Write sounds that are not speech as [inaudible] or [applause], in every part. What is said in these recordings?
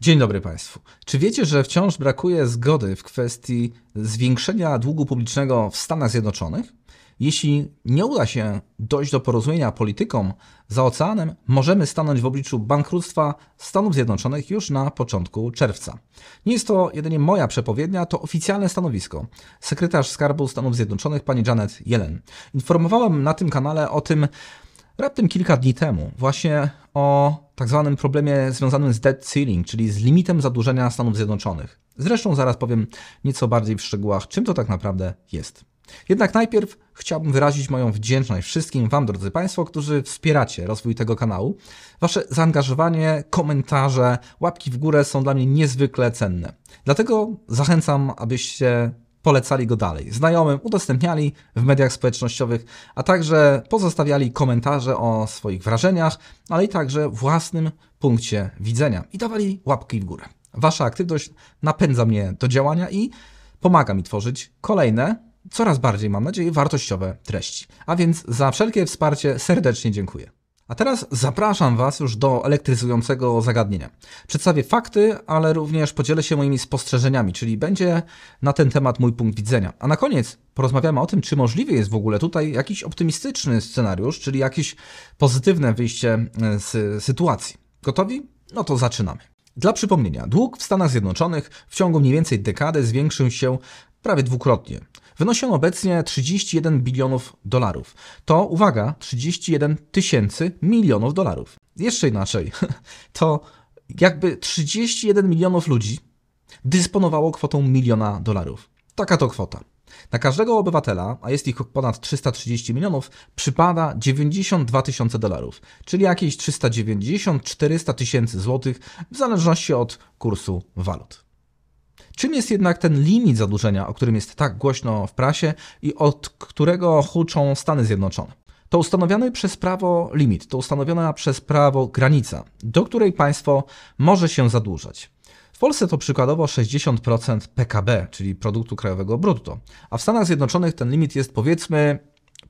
Dzień dobry Państwu. Czy wiecie, że wciąż brakuje zgody w kwestii zwiększenia długu publicznego w Stanach Zjednoczonych? Jeśli nie uda się dojść do porozumienia politykom za oceanem, możemy stanąć w obliczu bankructwa Stanów Zjednoczonych już na początku czerwca. Nie jest to jedynie moja przepowiednia, to oficjalne stanowisko. Sekretarz Skarbu Stanów Zjednoczonych pani Janet Yellen. Informowałem na tym kanale o tym, Raptem kilka dni temu właśnie o tak zwanym problemie związanym z debt ceiling, czyli z limitem zadłużenia Stanów Zjednoczonych. Zresztą zaraz powiem nieco bardziej w szczegółach, czym to tak naprawdę jest. Jednak najpierw chciałbym wyrazić moją wdzięczność wszystkim Wam, drodzy Państwo, którzy wspieracie rozwój tego kanału. Wasze zaangażowanie, komentarze, łapki w górę są dla mnie niezwykle cenne. Dlatego zachęcam, abyście polecali go dalej. Znajomym udostępniali w mediach społecznościowych, a także pozostawiali komentarze o swoich wrażeniach, ale i także własnym punkcie widzenia i dawali łapki w górę. Wasza aktywność napędza mnie do działania i pomaga mi tworzyć kolejne, coraz bardziej mam nadzieję, wartościowe treści. A więc za wszelkie wsparcie serdecznie dziękuję. A teraz zapraszam Was już do elektryzującego zagadnienia. Przedstawię fakty, ale również podzielę się moimi spostrzeżeniami, czyli będzie na ten temat mój punkt widzenia. A na koniec porozmawiamy o tym, czy możliwy jest w ogóle tutaj jakiś optymistyczny scenariusz, czyli jakieś pozytywne wyjście e, z sytuacji. Gotowi? No to zaczynamy. Dla przypomnienia, dług w Stanach Zjednoczonych w ciągu mniej więcej dekady zwiększył się prawie dwukrotnie wynosi on obecnie 31 bilionów dolarów. To, uwaga, 31 tysięcy milionów dolarów. Jeszcze inaczej, [laughs] to jakby 31 milionów ludzi dysponowało kwotą miliona dolarów. Taka to kwota. Na każdego obywatela, a jest ich ponad 330 milionów, przypada 92 tysiące dolarów, czyli jakieś 390-400 tysięcy złotych w zależności od kursu walut. Czym jest jednak ten limit zadłużenia, o którym jest tak głośno w prasie i od którego huczą Stany Zjednoczone? To ustanowiony przez prawo limit, to ustanowiona przez prawo granica, do której państwo może się zadłużać. W Polsce to przykładowo 60% PKB, czyli produktu krajowego brutto, a w Stanach Zjednoczonych ten limit jest powiedzmy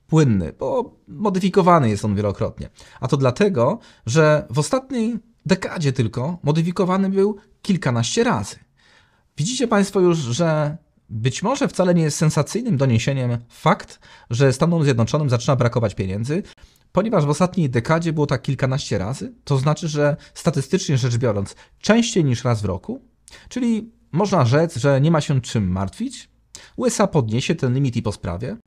płynny, bo modyfikowany jest on wielokrotnie. A to dlatego, że w ostatniej dekadzie tylko modyfikowany był kilkanaście razy. Widzicie Państwo już, że być może wcale nie jest sensacyjnym doniesieniem fakt, że Stanom Zjednoczonym zaczyna brakować pieniędzy, ponieważ w ostatniej dekadzie było tak kilkanaście razy, to znaczy, że statystycznie rzecz biorąc, częściej niż raz w roku, czyli można rzec, że nie ma się czym martwić. USA podniesie ten limit i po sprawie.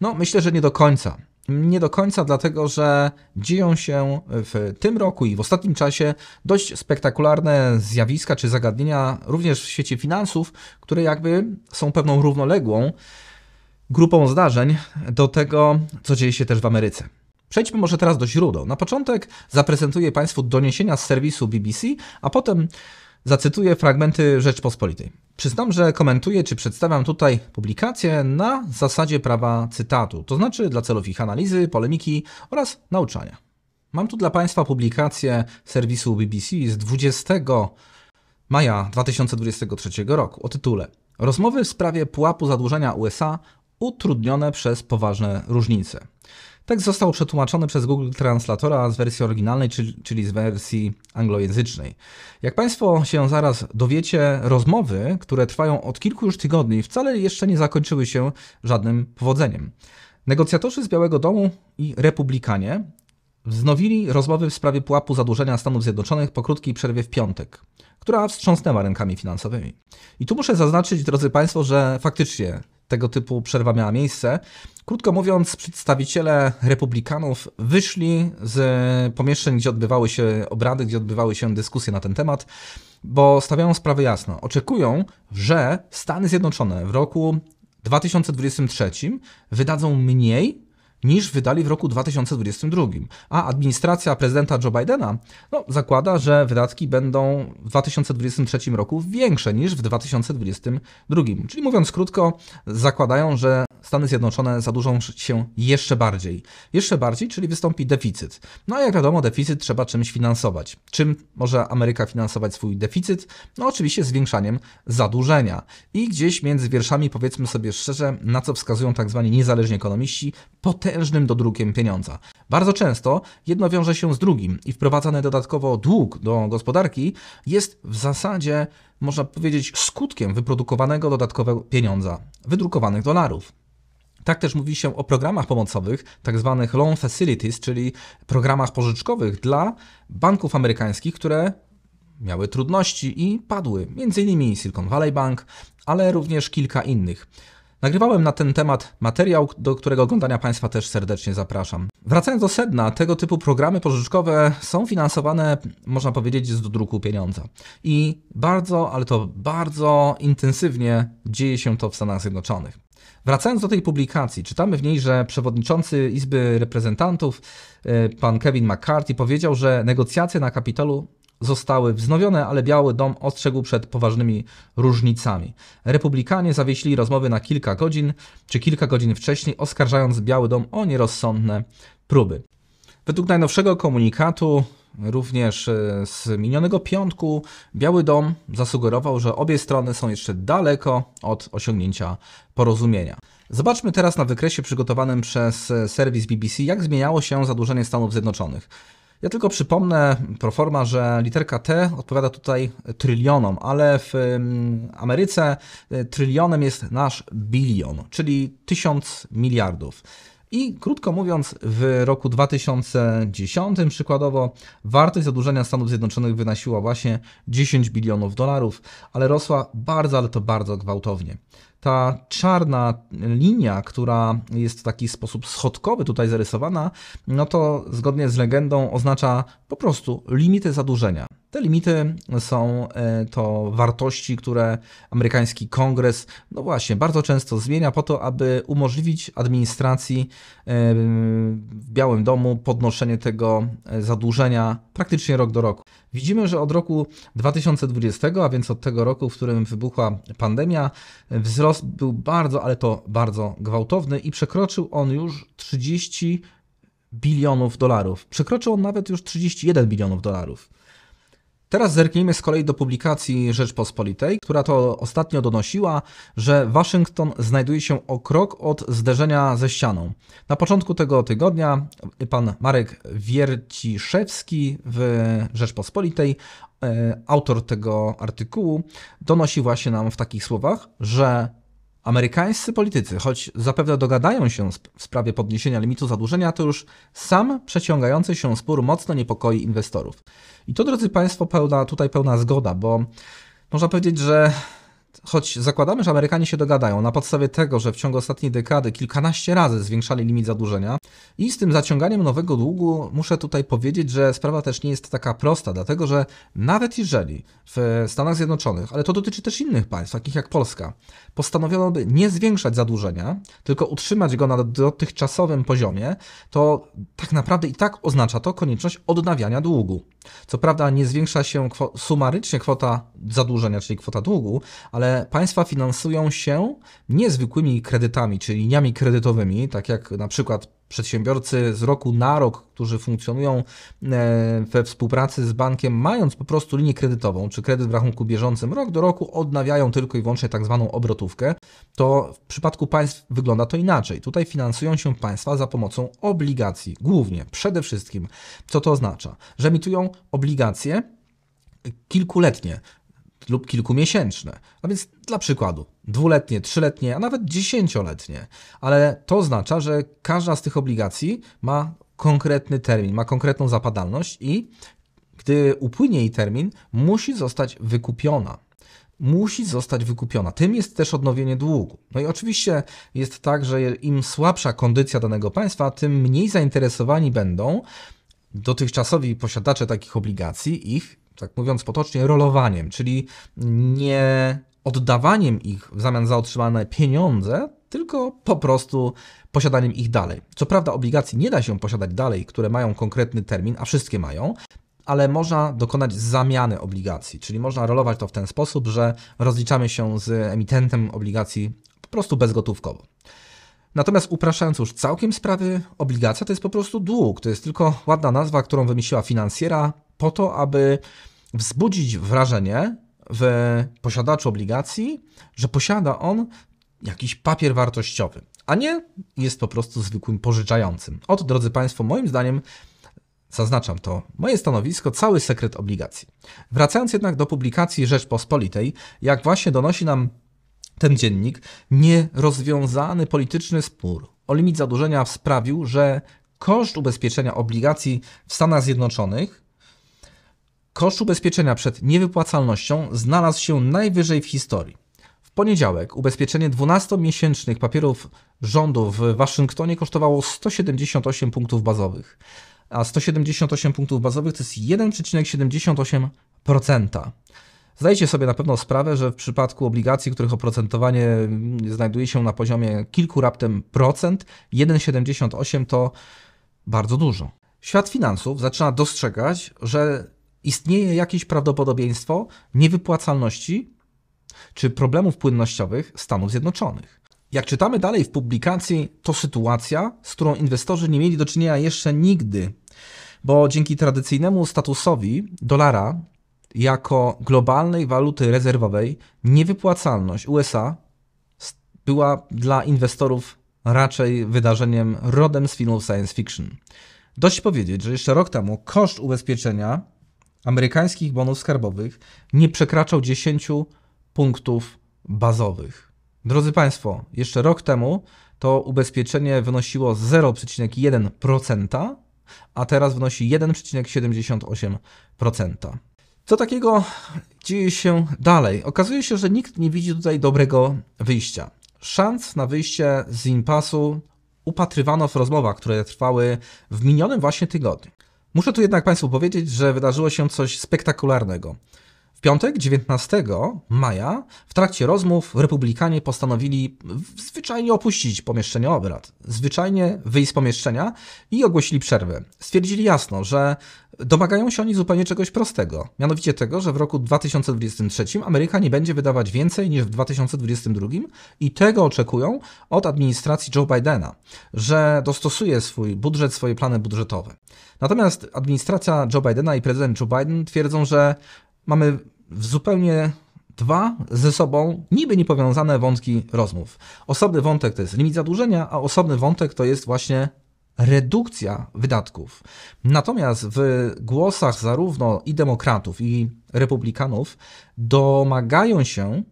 No, myślę, że nie do końca. Nie do końca, dlatego że dzieją się w tym roku i w ostatnim czasie dość spektakularne zjawiska czy zagadnienia również w świecie finansów, które jakby są pewną równoległą grupą zdarzeń do tego, co dzieje się też w Ameryce. Przejdźmy może teraz do źródeł. Na początek zaprezentuję Państwu doniesienia z serwisu BBC, a potem Zacytuję fragmenty Rzeczpospolitej. Przyznam, że komentuję czy przedstawiam tutaj publikacje na zasadzie prawa cytatu, to znaczy dla celów ich analizy, polemiki oraz nauczania. Mam tu dla Państwa publikację serwisu BBC z 20 maja 2023 roku o tytule Rozmowy w sprawie pułapu zadłużenia USA utrudnione przez poważne różnice. Tekst został przetłumaczony przez Google Translatora z wersji oryginalnej, czyli z wersji anglojęzycznej. Jak Państwo się zaraz dowiecie, rozmowy, które trwają od kilku już tygodni, wcale jeszcze nie zakończyły się żadnym powodzeniem. Negocjatorzy z Białego Domu i Republikanie wznowili rozmowy w sprawie pułapu zadłużenia Stanów Zjednoczonych po krótkiej przerwie w piątek, która wstrząsnęła rynkami finansowymi. I tu muszę zaznaczyć, drodzy Państwo, że faktycznie tego typu przerwa miała miejsce. Krótko mówiąc, przedstawiciele republikanów wyszli z pomieszczeń, gdzie odbywały się obrady, gdzie odbywały się dyskusje na ten temat, bo stawiają sprawę jasno. Oczekują, że Stany Zjednoczone w roku 2023 wydadzą mniej niż wydali w roku 2022. A administracja prezydenta Joe Bidena no, zakłada, że wydatki będą w 2023 roku większe niż w 2022. Czyli mówiąc krótko, zakładają, że Stany Zjednoczone zadłużą się jeszcze bardziej. Jeszcze bardziej, czyli wystąpi deficyt. No a jak wiadomo, deficyt trzeba czymś finansować. Czym może Ameryka finansować swój deficyt? No oczywiście zwiększaniem zadłużenia. I gdzieś między wierszami, powiedzmy sobie szczerze, na co wskazują tak zwani niezależni ekonomiści, potem potężnym dodrukiem pieniądza. Bardzo często jedno wiąże się z drugim i wprowadzany dodatkowo dług do gospodarki jest w zasadzie, można powiedzieć, skutkiem wyprodukowanego dodatkowego pieniądza, wydrukowanych dolarów. Tak też mówi się o programach pomocowych, tak zwanych loan facilities, czyli programach pożyczkowych dla banków amerykańskich, które miały trudności i padły, m.in. Silicon Valley Bank, ale również kilka innych. Nagrywałem na ten temat materiał, do którego oglądania Państwa też serdecznie zapraszam. Wracając do sedna, tego typu programy pożyczkowe są finansowane, można powiedzieć, z dodruku pieniądza. I bardzo, ale to bardzo intensywnie dzieje się to w Stanach Zjednoczonych. Wracając do tej publikacji, czytamy w niej, że przewodniczący Izby Reprezentantów, e, pan Kevin McCarthy, powiedział, że negocjacje na kapitolu zostały wznowione, ale Biały Dom ostrzegł przed poważnymi różnicami. Republikanie zawiesili rozmowy na kilka godzin, czy kilka godzin wcześniej, oskarżając Biały Dom o nierozsądne próby. Według najnowszego komunikatu, również e, z minionego piątku, Biały Dom zasugerował, że obie strony są jeszcze daleko od osiągnięcia porozumienia. Zobaczmy teraz na wykresie przygotowanym przez e, serwis BBC, jak zmieniało się zadłużenie Stanów Zjednoczonych. Ja tylko przypomnę proforma, że literka T odpowiada tutaj trylionom, ale w mm, Ameryce y, trylionem jest nasz bilion, czyli tysiąc miliardów. I krótko mówiąc, w roku 2010 przykładowo wartość zadłużenia Stanów Zjednoczonych wynosiła właśnie 10 bilionów dolarów, ale rosła bardzo, ale to bardzo gwałtownie ta czarna linia, która jest w taki sposób schodkowy tutaj zarysowana, no to zgodnie z legendą oznacza po prostu limity zadłużenia. Te limity są e, to wartości, które amerykański kongres, no właśnie, bardzo często zmienia po to, aby umożliwić administracji e, w Białym Domu podnoszenie tego e, zadłużenia praktycznie rok do roku. Widzimy, że od roku 2020, a więc od tego roku, w którym wybuchła pandemia, wzrost był bardzo, ale to bardzo gwałtowny i przekroczył on już 30 bilionów dolarów. Przekroczył on nawet już 31 bilionów dolarów. Teraz zerknijmy z kolei do publikacji Rzeczpospolitej, która to ostatnio donosiła, że Waszyngton znajduje się o krok od zderzenia ze ścianą. Na początku tego tygodnia pan Marek Wierciszewski w Rzeczpospolitej, e, autor tego artykułu, donosił właśnie nam w takich słowach, że Amerykańscy politycy, choć zapewne dogadają się w sprawie podniesienia limitu zadłużenia, to już sam przeciągający się spór mocno niepokoi inwestorów. I to, drodzy Państwo, pełna, tutaj pełna zgoda, bo można powiedzieć, że Choć zakładamy, że Amerykanie się dogadają na podstawie tego, że w ciągu ostatniej dekady kilkanaście razy zwiększali limit zadłużenia i z tym zaciąganiem nowego długu muszę tutaj powiedzieć, że sprawa też nie jest taka prosta, dlatego że nawet jeżeli w Stanach Zjednoczonych, ale to dotyczy też innych państw, takich jak Polska, postanowiono by nie zwiększać zadłużenia, tylko utrzymać go na dotychczasowym poziomie, to tak naprawdę i tak oznacza to konieczność odnawiania długu. Co prawda nie zwiększa się kwo sumarycznie kwota zadłużenia, czyli kwota długu, ale ale państwa finansują się niezwykłymi kredytami, czyli liniami kredytowymi, tak jak na przykład przedsiębiorcy z roku na rok, którzy funkcjonują e, we współpracy z bankiem, mając po prostu linię kredytową czy kredyt w rachunku bieżącym rok do roku, odnawiają tylko i wyłącznie tak zwaną obrotówkę, to w przypadku państw wygląda to inaczej. Tutaj finansują się państwa za pomocą obligacji, głównie, przede wszystkim. Co to oznacza? Że emitują obligacje kilkuletnie, lub kilkumiesięczne. A no więc dla przykładu dwuletnie, trzyletnie, a nawet dziesięcioletnie. Ale to oznacza, że każda z tych obligacji ma konkretny termin, ma konkretną zapadalność i gdy upłynie jej termin, musi zostać wykupiona musi zostać wykupiona. Tym jest też odnowienie długu. No i oczywiście jest tak, że im słabsza kondycja danego państwa, tym mniej zainteresowani będą dotychczasowi posiadacze takich obligacji ich tak mówiąc potocznie, rolowaniem, czyli nie oddawaniem ich w zamian za otrzymane pieniądze, tylko po prostu posiadaniem ich dalej. Co prawda obligacji nie da się posiadać dalej, które mają konkretny termin, a wszystkie mają, ale można dokonać zamiany obligacji, czyli można rolować to w ten sposób, że rozliczamy się z emitentem obligacji po prostu bezgotówkowo. Natomiast upraszając już całkiem sprawy, obligacja to jest po prostu dług. To jest tylko ładna nazwa, którą wymyśliła finansjera po to, aby wzbudzić wrażenie w posiadaczu obligacji, że posiada on jakiś papier wartościowy, a nie jest po prostu zwykłym pożyczającym. Oto, drodzy Państwo, moim zdaniem, zaznaczam to, moje stanowisko, cały sekret obligacji. Wracając jednak do publikacji Rzeczpospolitej, jak właśnie donosi nam ten dziennik, nierozwiązany polityczny spór o limit zadłużenia sprawił, że koszt ubezpieczenia obligacji w Stanach Zjednoczonych, koszt ubezpieczenia przed niewypłacalnością znalazł się najwyżej w historii. W poniedziałek ubezpieczenie 12-miesięcznych papierów rządu w Waszyngtonie kosztowało 178 punktów bazowych. A 178 punktów bazowych to jest 1,78%. Zdajcie sobie na pewno sprawę, że w przypadku obligacji, których oprocentowanie znajduje się na poziomie kilku raptem procent, 1,78 to bardzo dużo. Świat finansów zaczyna dostrzegać, że istnieje jakieś prawdopodobieństwo niewypłacalności czy problemów płynnościowych Stanów Zjednoczonych. Jak czytamy dalej w publikacji, to sytuacja, z którą inwestorzy nie mieli do czynienia jeszcze nigdy, bo dzięki tradycyjnemu statusowi dolara jako globalnej waluty rezerwowej niewypłacalność USA była dla inwestorów raczej wydarzeniem rodem z filmów science fiction. Dość powiedzieć, że jeszcze rok temu koszt ubezpieczenia amerykańskich bonów skarbowych nie przekraczał 10 punktów bazowych. Drodzy Państwo, jeszcze rok temu to ubezpieczenie wynosiło 0,1%, a teraz wynosi 1,78%. Co takiego dzieje się dalej? Okazuje się, że nikt nie widzi tutaj dobrego wyjścia. Szans na wyjście z impasu upatrywano w rozmowach, które trwały w minionym właśnie tygodniu. Muszę tu jednak Państwu powiedzieć, że wydarzyło się coś spektakularnego. W piątek 19 maja w trakcie rozmów republikanie postanowili zwyczajnie opuścić pomieszczenie obrad, zwyczajnie wyjść z pomieszczenia i ogłosili przerwę. Stwierdzili jasno, że domagają się oni zupełnie czegoś prostego, mianowicie tego, że w roku 2023 Ameryka nie będzie wydawać więcej niż w 2022 i tego oczekują od administracji Joe Bidena, że dostosuje swój budżet, swoje plany budżetowe. Natomiast administracja Joe Bidena i prezydent Joe Biden twierdzą, że mamy zupełnie dwa ze sobą niby niepowiązane wątki rozmów. Osobny wątek to jest limit zadłużenia, a osobny wątek to jest właśnie redukcja wydatków. Natomiast w głosach zarówno i demokratów, i republikanów domagają się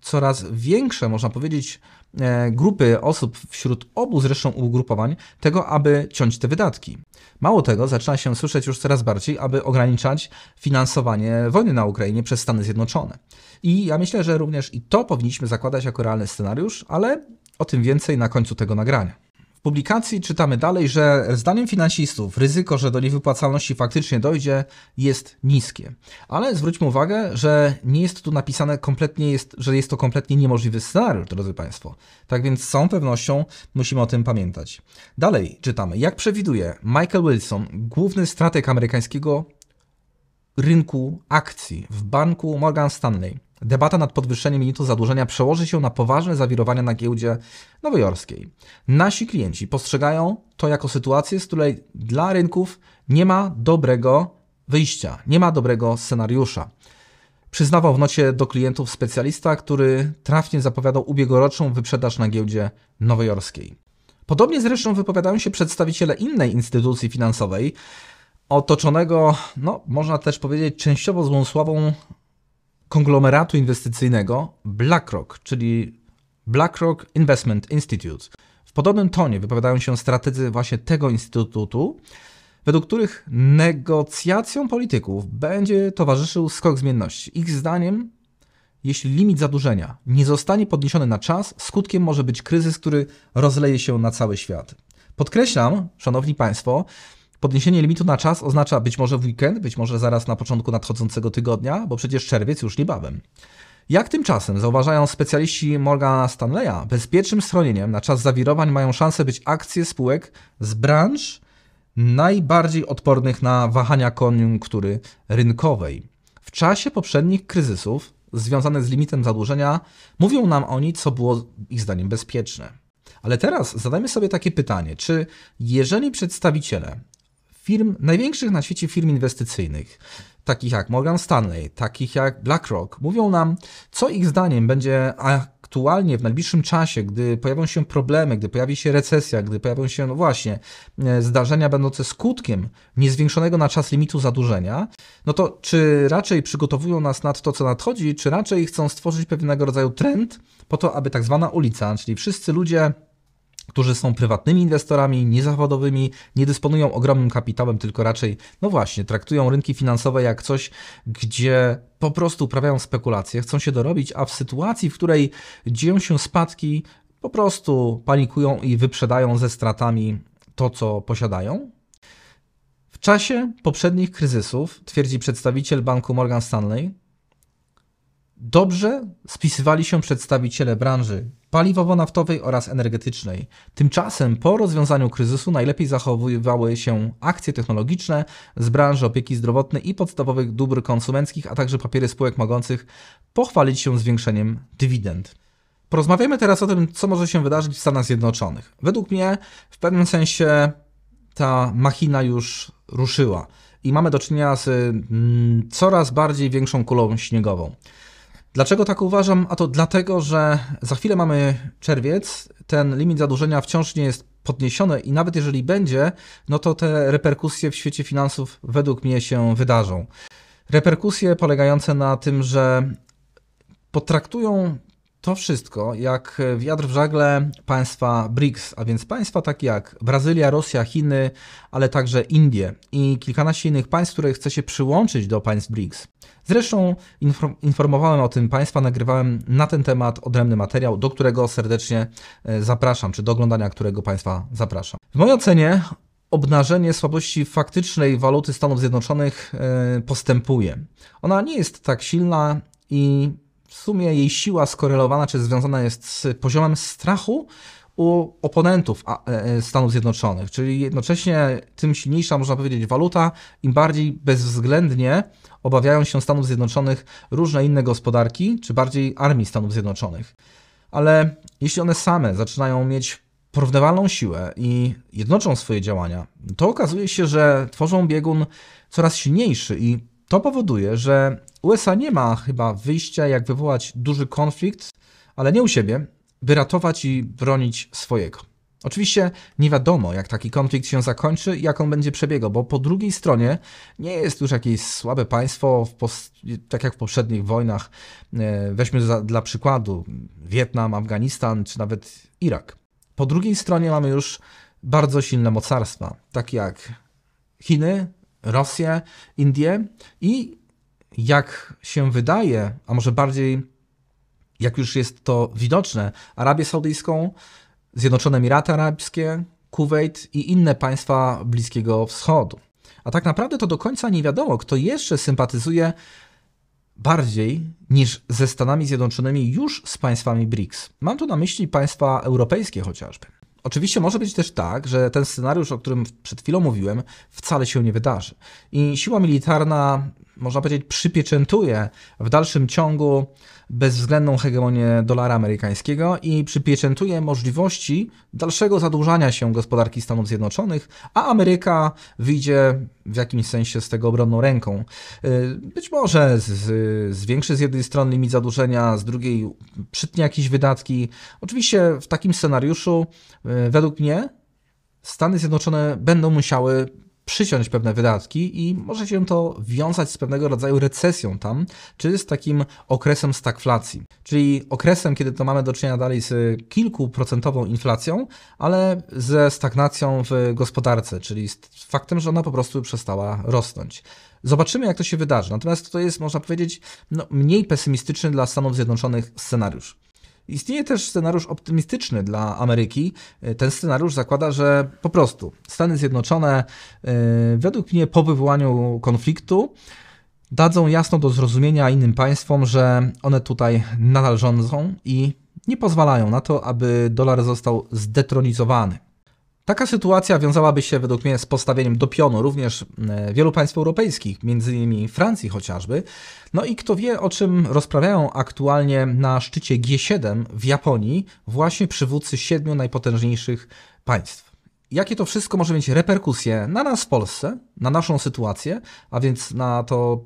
coraz większe, można powiedzieć, E, grupy osób wśród obu zresztą ugrupowań tego, aby ciąć te wydatki. Mało tego, zaczyna się słyszeć już coraz bardziej, aby ograniczać finansowanie wojny na Ukrainie przez Stany Zjednoczone. I ja myślę, że również i to powinniśmy zakładać jako realny scenariusz, ale o tym więcej na końcu tego nagrania. W publikacji czytamy dalej, że zdaniem finansistów ryzyko, że do niewypłacalności faktycznie dojdzie, jest niskie. Ale zwróćmy uwagę, że nie jest tu napisane kompletnie, jest, że jest to kompletnie niemożliwy scenariusz, drodzy Państwo. Tak więc z całą pewnością musimy o tym pamiętać. Dalej czytamy, jak przewiduje Michael Wilson, główny strateg amerykańskiego rynku akcji w banku Morgan Stanley. Debata nad podwyższeniem limitu zadłużenia przełoży się na poważne zawirowania na giełdzie nowojorskiej. Nasi klienci postrzegają to jako sytuację, z której dla rynków nie ma dobrego wyjścia, nie ma dobrego scenariusza. Przyznawał w nocie do klientów specjalista, który trafnie zapowiadał ubiegłoroczną wyprzedaż na giełdzie nowojorskiej. Podobnie zresztą wypowiadają się przedstawiciele innej instytucji finansowej, otoczonego, no można też powiedzieć, częściowo złą sławą konglomeratu inwestycyjnego BlackRock, czyli BlackRock Investment Institute. W podobnym tonie wypowiadają się strategzy właśnie tego instytutu, według których negocjacjom polityków będzie towarzyszył skok zmienności. Ich zdaniem, jeśli limit zadłużenia nie zostanie podniesiony na czas, skutkiem może być kryzys, który rozleje się na cały świat. Podkreślam, szanowni państwo, Podniesienie limitu na czas oznacza być może w weekend, być może zaraz na początku nadchodzącego tygodnia, bo przecież czerwiec już niebawem. Jak tymczasem zauważają specjaliści Morgana Stanleya, bezpiecznym schronieniem na czas zawirowań mają szansę być akcje spółek z branż najbardziej odpornych na wahania koniunktury rynkowej. W czasie poprzednich kryzysów związanych z limitem zadłużenia mówią nam oni, co było ich zdaniem bezpieczne. Ale teraz zadajmy sobie takie pytanie, czy jeżeli przedstawiciele firm, największych na świecie firm inwestycyjnych, takich jak Morgan Stanley, takich jak BlackRock, mówią nam, co ich zdaniem będzie aktualnie w najbliższym czasie, gdy pojawią się problemy, gdy pojawi się recesja, gdy pojawią się, no właśnie, e, zdarzenia będące skutkiem niezwiększonego na czas limitu zadłużenia, no to czy raczej przygotowują nas nad to, co nadchodzi, czy raczej chcą stworzyć pewnego rodzaju trend po to, aby tak zwana ulica, czyli wszyscy ludzie którzy są prywatnymi inwestorami, niezawodowymi, nie dysponują ogromnym kapitałem, tylko raczej, no właśnie, traktują rynki finansowe jak coś, gdzie po prostu uprawiają spekulacje, chcą się dorobić, a w sytuacji, w której dzieją się spadki, po prostu panikują i wyprzedają ze stratami to, co posiadają. W czasie poprzednich kryzysów, twierdzi przedstawiciel banku Morgan Stanley, Dobrze spisywali się przedstawiciele branży paliwowo-naftowej oraz energetycznej. Tymczasem po rozwiązaniu kryzysu najlepiej zachowywały się akcje technologiczne z branży opieki zdrowotnej i podstawowych dóbr konsumenckich, a także papiery spółek mogących pochwalić się zwiększeniem dywidend. Porozmawiamy teraz o tym, co może się wydarzyć w Stanach Zjednoczonych. Według mnie w pewnym sensie ta machina już ruszyła i mamy do czynienia z mm, coraz bardziej większą kulą śniegową. Dlaczego tak uważam? A to dlatego, że za chwilę mamy czerwiec, ten limit zadłużenia wciąż nie jest podniesiony i nawet jeżeli będzie, no to te reperkusje w świecie finansów według mnie się wydarzą. Reperkusje polegające na tym, że potraktują to wszystko, jak e, wiatr w żagle państwa BRICS, a więc państwa takie jak Brazylia, Rosja, Chiny, ale także Indie i kilkanaście innych państw, które chce się przyłączyć do państw BRICS. Zresztą informowałem o tym państwa, nagrywałem na ten temat odrębny materiał, do którego serdecznie e, zapraszam, czy do oglądania którego państwa zapraszam. W mojej ocenie obnażenie słabości faktycznej waluty Stanów Zjednoczonych e, postępuje. Ona nie jest tak silna i w sumie jej siła skorelowana czy związana jest z poziomem strachu u oponentów e, e, Stanów Zjednoczonych, czyli jednocześnie tym silniejsza, można powiedzieć, waluta, im bardziej bezwzględnie obawiają się Stanów Zjednoczonych różne inne gospodarki, czy bardziej armii Stanów Zjednoczonych. Ale jeśli one same zaczynają mieć porównywalną siłę i jednoczą swoje działania, to okazuje się, że tworzą biegun coraz silniejszy i to powoduje, że USA nie ma chyba wyjścia, jak wywołać duży konflikt, ale nie u siebie, by ratować i bronić swojego. Oczywiście nie wiadomo, jak taki konflikt się zakończy i jak on będzie przebiegał, bo po drugiej stronie nie jest już jakieś słabe państwo, tak jak w poprzednich wojnach. E, weźmy za, dla przykładu Wietnam, Afganistan czy nawet Irak. Po drugiej stronie mamy już bardzo silne mocarstwa, takie jak Chiny, Rosję, Indie i jak się wydaje, a może bardziej jak już jest to widoczne, Arabię Saudyjską, Zjednoczone Emiraty Arabskie, Kuwait i inne państwa Bliskiego Wschodu. A tak naprawdę to do końca nie wiadomo, kto jeszcze sympatyzuje bardziej niż ze Stanami Zjednoczonymi już z państwami BRICS. Mam tu na myśli państwa europejskie chociażby. Oczywiście może być też tak, że ten scenariusz, o którym przed chwilą mówiłem, wcale się nie wydarzy. I siła militarna można powiedzieć, przypieczętuje w dalszym ciągu bezwzględną hegemonię dolara amerykańskiego i przypieczętuje możliwości dalszego zadłużania się gospodarki Stanów Zjednoczonych, a Ameryka wyjdzie w jakimś sensie z tego obronną ręką. Y, być może zwiększy z jednej strony limit zadłużenia, z drugiej przytnie jakieś wydatki. Oczywiście w takim scenariuszu, y, według mnie, Stany Zjednoczone będą musiały przyciąć pewne wydatki i może się to wiązać z pewnego rodzaju recesją tam, czy z takim okresem stagflacji, czyli okresem, kiedy to mamy do czynienia dalej z kilkuprocentową inflacją, ale ze stagnacją w gospodarce, czyli z faktem, że ona po prostu przestała rosnąć. Zobaczymy, jak to się wydarzy. Natomiast to jest, można powiedzieć, no, mniej pesymistyczny dla Stanów Zjednoczonych scenariusz. Istnieje też scenariusz optymistyczny dla Ameryki. E, ten scenariusz zakłada, że po prostu Stany Zjednoczone, e, według mnie, po wywołaniu konfliktu, dadzą jasno do zrozumienia innym państwom, że one tutaj nadal rządzą i nie pozwalają na to, aby dolar został zdetronizowany. Taka sytuacja wiązałaby się według mnie z postawieniem do pionu również e, wielu państw europejskich, między innymi Francji chociażby. No i kto wie, o czym rozprawiają aktualnie na szczycie G7 w Japonii właśnie przywódcy siedmiu najpotężniejszych państw. Jakie to wszystko może mieć reperkusje na nas w Polsce, na naszą sytuację, a więc na to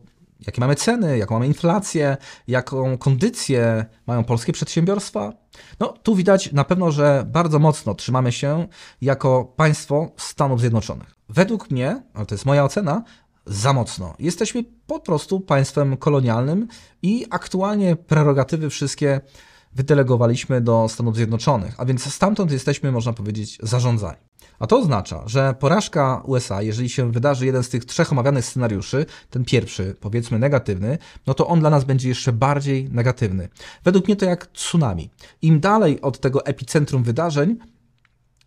jakie mamy ceny, jaką mamy inflację, jaką kondycję mają polskie przedsiębiorstwa. No, tu widać na pewno, że bardzo mocno trzymamy się jako państwo Stanów Zjednoczonych. Według mnie, ale to jest moja ocena, za mocno. Jesteśmy po prostu państwem kolonialnym i aktualnie prerogatywy wszystkie wydelegowaliśmy do Stanów Zjednoczonych, a więc stamtąd jesteśmy, można powiedzieć, zarządzani. A to oznacza, że porażka USA, jeżeli się wydarzy jeden z tych trzech omawianych scenariuszy, ten pierwszy, powiedzmy negatywny, no to on dla nas będzie jeszcze bardziej negatywny. Według mnie to jak tsunami. Im dalej od tego epicentrum wydarzeń,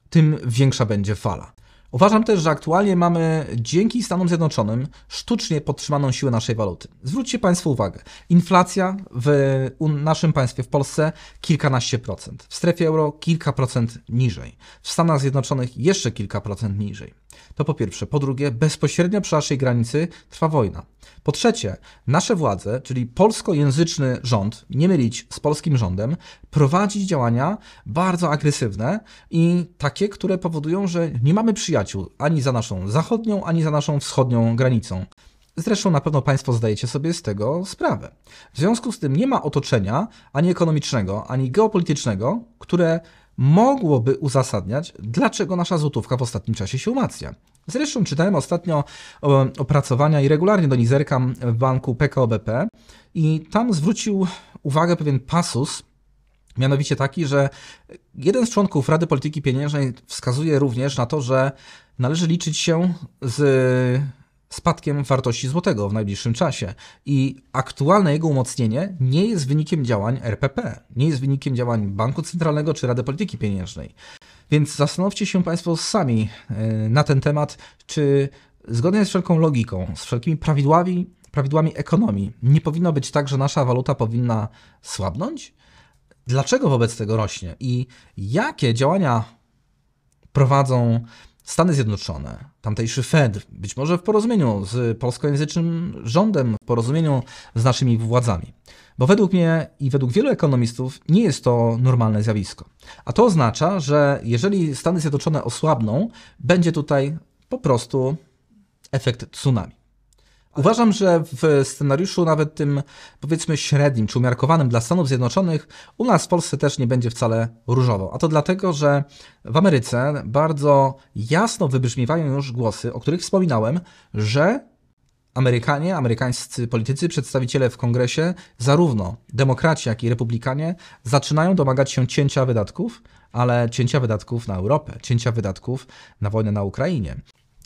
tym większa będzie fala. Uważam też, że aktualnie mamy dzięki Stanom Zjednoczonym sztucznie podtrzymaną siłę naszej waluty. Zwróćcie Państwo uwagę, inflacja w naszym państwie, w Polsce kilkanaście procent, w strefie euro kilka procent niżej, w Stanach Zjednoczonych jeszcze kilka procent niżej. To po pierwsze. Po drugie, bezpośrednio przy naszej granicy trwa wojna. Po trzecie, nasze władze, czyli polskojęzyczny rząd, nie mylić z polskim rządem, prowadzi działania bardzo agresywne i takie, które powodują, że nie mamy przyjaciół ani za naszą zachodnią, ani za naszą wschodnią granicą. Zresztą na pewno Państwo zdajecie sobie z tego sprawę. W związku z tym nie ma otoczenia ani ekonomicznego, ani geopolitycznego, które mogłoby uzasadniać, dlaczego nasza złotówka w ostatnim czasie się umacnia. Zresztą czytałem ostatnio e, opracowania i regularnie do nich zerkam w banku PKO BP i tam zwrócił uwagę pewien pasus, mianowicie taki, że jeden z członków Rady Polityki Pieniężnej wskazuje również na to, że należy liczyć się z spadkiem wartości złotego w najbliższym czasie i aktualne jego umocnienie nie jest wynikiem działań RPP, nie jest wynikiem działań Banku Centralnego czy Rady Polityki Pieniężnej. Więc zastanówcie się Państwo sami e, na ten temat, czy zgodnie z wszelką logiką, z wszelkimi prawidłami, prawidłami ekonomii, nie powinno być tak, że nasza waluta powinna słabnąć? Dlaczego wobec tego rośnie i jakie działania prowadzą Stany Zjednoczone, tamtejszy Fed, być może w porozumieniu z polskojęzycznym rządem, w porozumieniu z naszymi władzami. Bo według mnie i według wielu ekonomistów nie jest to normalne zjawisko. A to oznacza, że jeżeli Stany Zjednoczone osłabną, będzie tutaj po prostu efekt tsunami. Uważam, że w scenariuszu nawet tym powiedzmy średnim czy umiarkowanym dla Stanów Zjednoczonych u nas w Polsce też nie będzie wcale różowo. A to dlatego, że w Ameryce bardzo jasno wybrzmiewają już głosy, o których wspominałem, że Amerykanie, amerykańscy politycy, przedstawiciele w kongresie, zarówno demokraci, jak i republikanie, zaczynają domagać się cięcia wydatków, ale cięcia wydatków na Europę, cięcia wydatków na wojnę na Ukrainie.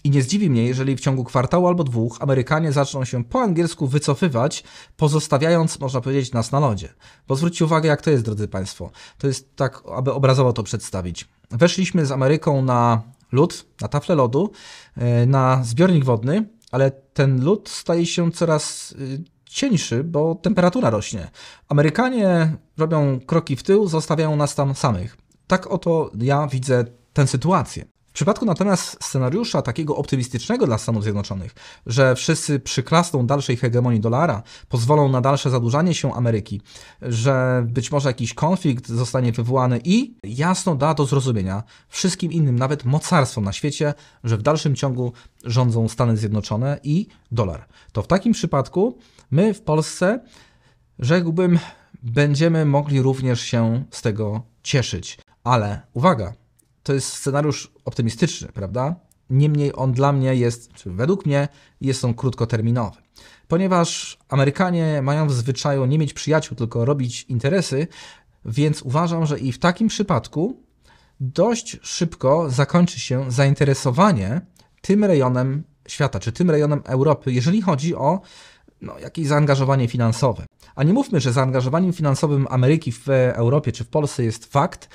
I nie zdziwi mnie, jeżeli w ciągu kwartału albo dwóch Amerykanie zaczną się po angielsku wycofywać, pozostawiając, można powiedzieć, nas na lodzie. Bo zwróćcie uwagę, jak to jest, drodzy Państwo. To jest tak, aby obrazowo to przedstawić. Weszliśmy z Ameryką na lód, na taflę lodu, e, na zbiornik wodny, ale ten lód staje się coraz e, cieńszy, bo temperatura rośnie. Amerykanie robią kroki w tył, zostawiają nas tam samych. Tak oto ja widzę tę sytuację. W przypadku natomiast scenariusza takiego optymistycznego dla Stanów Zjednoczonych, że wszyscy przyklasną dalszej hegemonii dolara, pozwolą na dalsze zadłużanie się Ameryki, że być może jakiś konflikt zostanie wywołany i jasno da do zrozumienia wszystkim innym, nawet mocarstwom na świecie, że w dalszym ciągu rządzą Stany Zjednoczone i dolar. To w takim przypadku my w Polsce, rzekłbym, będziemy mogli również się z tego cieszyć. Ale uwaga, to jest scenariusz optymistyczny, prawda? Niemniej on dla mnie jest, czy według mnie, jest on krótkoterminowy. Ponieważ Amerykanie mają w zwyczaju nie mieć przyjaciół, tylko robić interesy, więc uważam, że i w takim przypadku dość szybko zakończy się zainteresowanie tym rejonem świata, czy tym rejonem Europy, jeżeli chodzi o no, jakieś zaangażowanie finansowe. A nie mówmy, że zaangażowaniem finansowym Ameryki w Europie czy w Polsce jest fakt,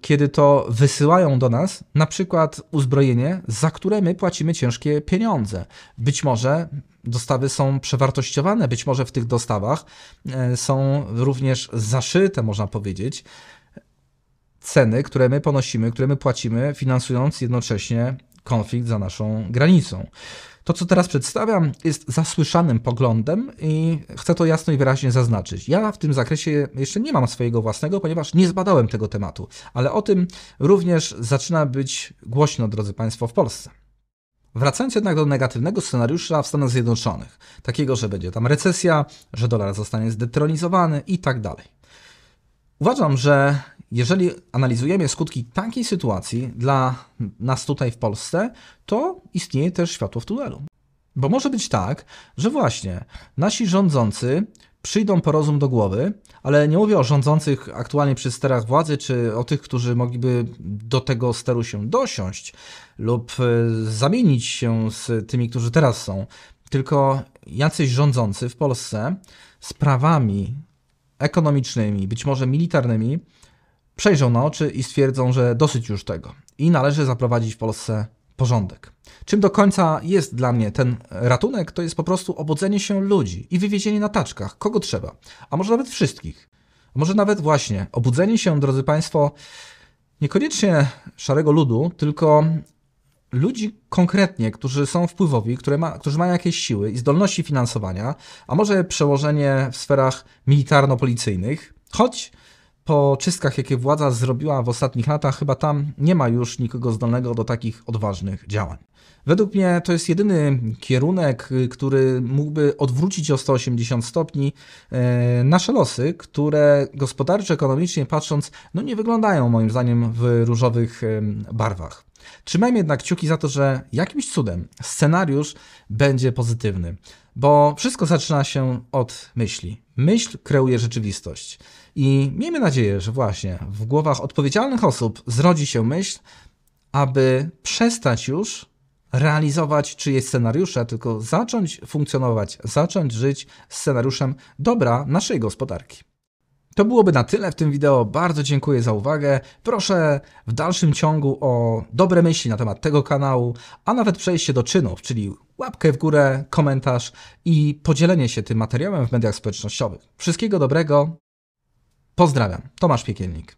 kiedy to wysyłają do nas na przykład uzbrojenie, za które my płacimy ciężkie pieniądze. Być może dostawy są przewartościowane, być może w tych dostawach e, są również zaszyte, można powiedzieć, ceny, które my ponosimy, które my płacimy, finansując jednocześnie konflikt za naszą granicą. To, co teraz przedstawiam, jest zasłyszanym poglądem i chcę to jasno i wyraźnie zaznaczyć. Ja w tym zakresie jeszcze nie mam swojego własnego, ponieważ nie zbadałem tego tematu, ale o tym również zaczyna być głośno, drodzy Państwo, w Polsce. Wracając jednak do negatywnego scenariusza w Stanach Zjednoczonych, takiego, że będzie tam recesja, że dolar zostanie zdetronizowany i tak dalej. Uważam, że jeżeli analizujemy skutki takiej sytuacji dla nas tutaj w Polsce, to istnieje też światło w tunelu. Bo może być tak, że właśnie nasi rządzący przyjdą po rozum do głowy, ale nie mówię o rządzących aktualnie przy sterach władzy, czy o tych, którzy mogliby do tego steru się dosiąść lub e, zamienić się z tymi, którzy teraz są, tylko jacyś rządzący w Polsce sprawami ekonomicznymi, być może militarnymi, przejrzą na oczy i stwierdzą, że dosyć już tego i należy zaprowadzić w Polsce porządek. Czym do końca jest dla mnie ten ratunek, to jest po prostu obudzenie się ludzi i wywiezienie na taczkach, kogo trzeba, a może nawet wszystkich. A może nawet właśnie obudzenie się, drodzy Państwo, niekoniecznie szarego ludu, tylko ludzi konkretnie, którzy są wpływowi, które ma, którzy mają jakieś siły i zdolności finansowania, a może przełożenie w sferach militarno-policyjnych, choć po czystkach, jakie władza zrobiła w ostatnich latach, chyba tam nie ma już nikogo zdolnego do takich odważnych działań. Według mnie to jest jedyny kierunek, y, który mógłby odwrócić o 180 stopni y, nasze losy, które gospodarczo, ekonomicznie patrząc, no nie wyglądają moim zdaniem w różowych barwach. Trzymajmy jednak kciuki za to, że jakimś cudem scenariusz będzie pozytywny, bo wszystko zaczyna się od myśli. Myśl kreuje rzeczywistość. I miejmy nadzieję, że właśnie w głowach odpowiedzialnych osób zrodzi się myśl, aby przestać już realizować czyjeś scenariusze, tylko zacząć funkcjonować, zacząć żyć scenariuszem dobra naszej gospodarki. To byłoby na tyle w tym wideo. Bardzo dziękuję za uwagę. Proszę w dalszym ciągu o dobre myśli na temat tego kanału, a nawet przejście do czynów, czyli łapkę w górę, komentarz i podzielenie się tym materiałem w mediach społecznościowych. Wszystkiego dobrego. Pozdrawiam. Tomasz Piekielnik.